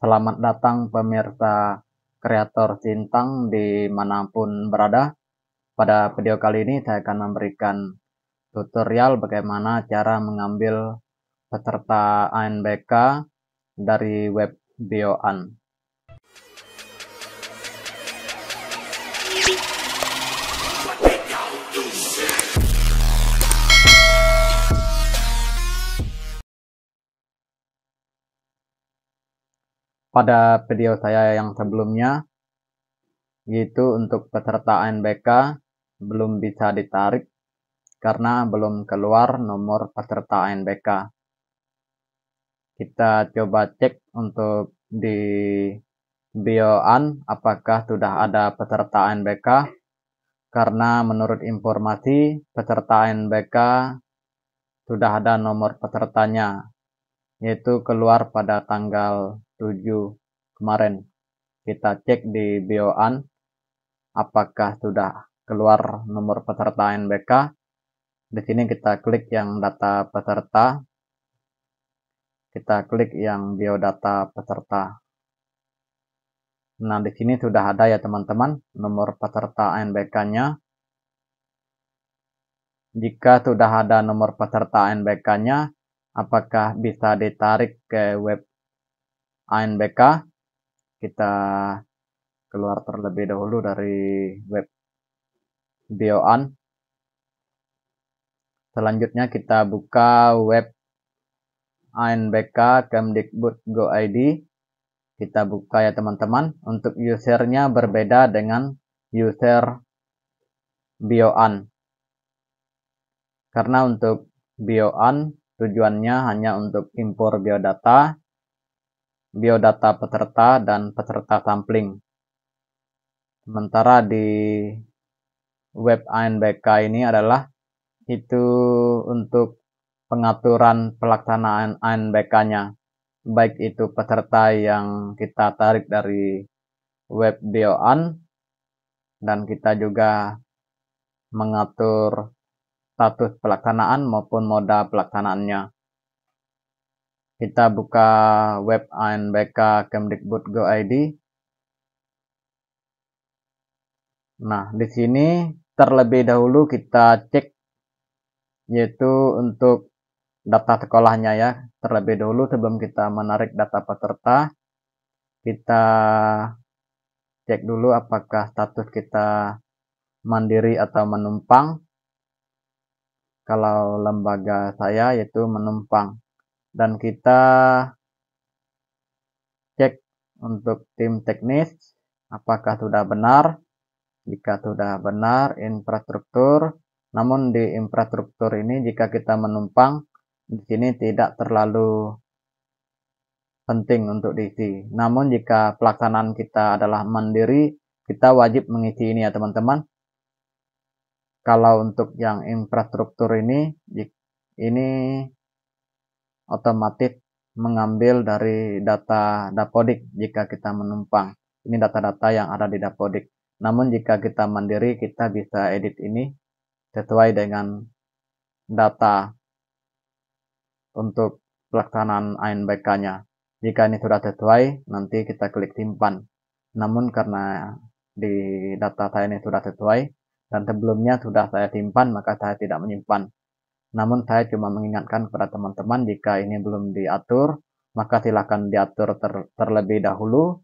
Selamat datang pemirsa kreator cintang dimanapun berada. Pada video kali ini saya akan memberikan tutorial bagaimana cara mengambil peserta ANBK dari web Bioan. pada video saya yang sebelumnya yaitu untuk peserta ANBK belum bisa ditarik karena belum keluar nomor peserta ANBK. Kita coba cek untuk di bioan apakah sudah ada peserta ANBK karena menurut informasi peserta ANBK sudah ada nomor pesertanya yaitu keluar pada tanggal 7 kemarin. Kita cek di bioan apakah sudah keluar nomor peserta NBK. Di sini kita klik yang data peserta. Kita klik yang biodata peserta. Nah, di sini sudah ada ya teman-teman nomor peserta NBK-nya. Jika sudah ada nomor peserta NBK-nya, apakah bisa ditarik ke web ANBK kita keluar terlebih dahulu dari web bioan selanjutnya kita buka web ANBK Kemdikbud.go.id kita buka ya teman-teman untuk usernya berbeda dengan user bioan karena untuk bioan tujuannya hanya untuk impor biodata biodata peserta dan peserta sampling. Sementara di web ANBK ini adalah itu untuk pengaturan pelaksanaan ANBK-nya, baik itu peserta yang kita tarik dari web BioAN dan kita juga mengatur status pelaksanaan maupun moda pelaksanaannya. Kita buka web ANBK Kemdikbud.go.id. Nah, di sini terlebih dahulu kita cek yaitu untuk data sekolahnya ya. Terlebih dahulu sebelum kita menarik data peserta, kita cek dulu apakah status kita mandiri atau menumpang. Kalau lembaga saya yaitu menumpang dan kita cek untuk tim teknis apakah sudah benar jika sudah benar infrastruktur namun di infrastruktur ini jika kita menumpang di sini tidak terlalu penting untuk diisi namun jika pelaksanaan kita adalah mandiri kita wajib mengisi ini ya teman-teman kalau untuk yang infrastruktur ini ini otomatis mengambil dari data dapodik jika kita menumpang. Ini data-data yang ada di dapodik. Namun jika kita mandiri, kita bisa edit ini sesuai dengan data untuk pelaksanaan ANBK-nya. Jika ini sudah sesuai, nanti kita klik simpan. Namun karena di data saya ini sudah sesuai, dan sebelumnya sudah saya simpan, maka saya tidak menyimpan. Namun saya cuma mengingatkan kepada teman-teman jika ini belum diatur, maka silakan diatur ter terlebih dahulu.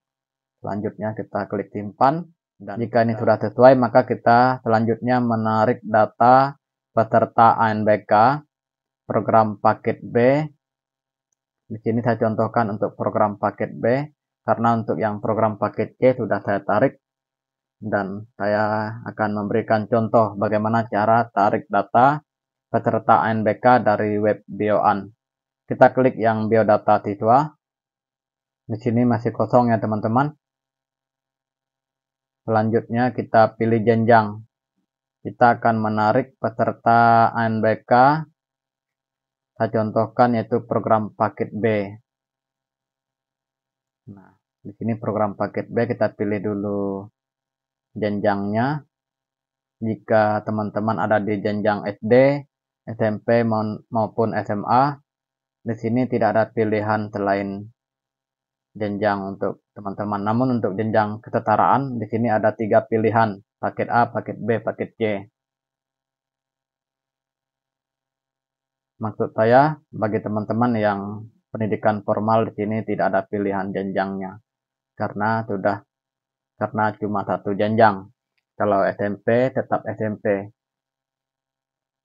Selanjutnya kita klik simpan. Dan jika ini sudah sesuai, maka kita selanjutnya menarik data peserta ANBK program paket B. Di sini saya contohkan untuk program paket B, karena untuk yang program paket C e sudah saya tarik. Dan saya akan memberikan contoh bagaimana cara tarik data peserta NBK dari web bioan. Kita klik yang biodata siswa. Di sini masih kosong ya teman-teman. Selanjutnya kita pilih jenjang. Kita akan menarik peserta NBK. Saya contohkan yaitu program paket B. Nah, di sini program paket B kita pilih dulu jenjangnya. Jika teman-teman ada di jenjang SD, SMP maupun SMA. Di sini tidak ada pilihan selain jenjang untuk teman-teman. Namun untuk jenjang kesetaraan di sini ada tiga pilihan, paket A, paket B, paket C. Maksud saya bagi teman-teman yang pendidikan formal di sini tidak ada pilihan jenjangnya karena sudah karena cuma satu jenjang. Kalau SMP tetap SMP,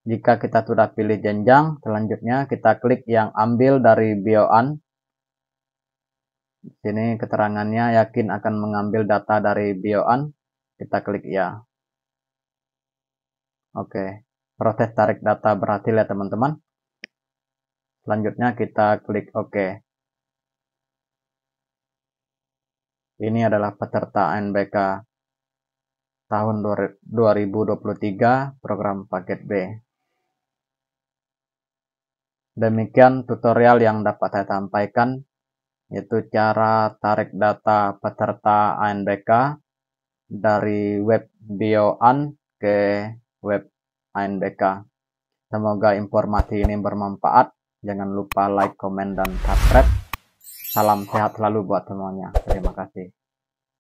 jika kita sudah pilih jenjang, selanjutnya kita klik yang ambil dari bioan. Di sini keterangannya yakin akan mengambil data dari bioan. Kita klik ya. Oke, proses tarik data berhasil ya teman-teman. Selanjutnya kita klik OK. Ini adalah peserta NBK tahun 2023 program paket B. Demikian tutorial yang dapat saya sampaikan, yaitu cara tarik data peserta ANBK dari web BioAN ke web ANBK. Semoga informasi ini bermanfaat. Jangan lupa like, komen, dan subscribe. Salam sehat selalu buat semuanya. Terima kasih.